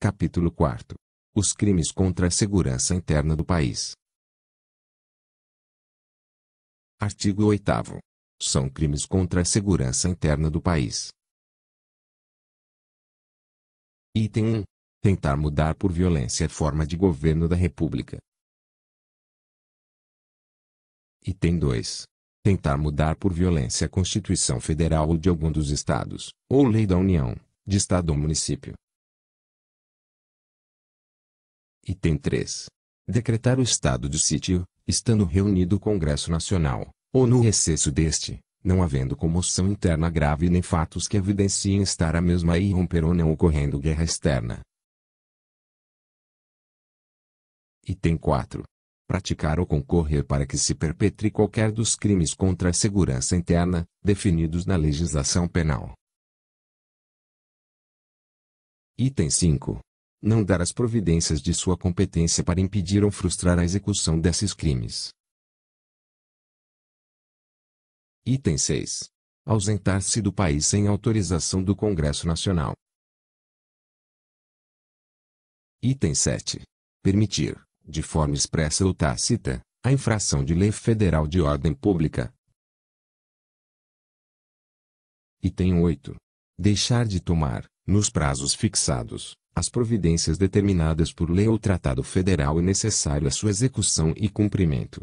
Capítulo 4. Os crimes contra a segurança interna do país. Artigo 8 São crimes contra a segurança interna do país. Item 1. Tentar mudar por violência a forma de governo da República. Item 2. Tentar mudar por violência a Constituição Federal ou de algum dos Estados, ou lei da União, de Estado ou município, Item 3. Decretar o estado de sítio, estando reunido o Congresso Nacional, ou no recesso deste, não havendo comoção interna grave nem fatos que evidenciem estar a mesma e romper ou não ocorrendo guerra externa. Item 4. Praticar ou concorrer para que se perpetre qualquer dos crimes contra a segurança interna, definidos na legislação penal. Item 5 não dar as providências de sua competência para impedir ou frustrar a execução desses crimes. Item 6. Ausentar-se do país sem autorização do Congresso Nacional. Item 7. Permitir, de forma expressa ou tácita, a infração de lei federal de ordem pública. Item 8. Deixar de tomar, nos prazos fixados, as providências determinadas por lei ou tratado federal é necessário a sua execução e cumprimento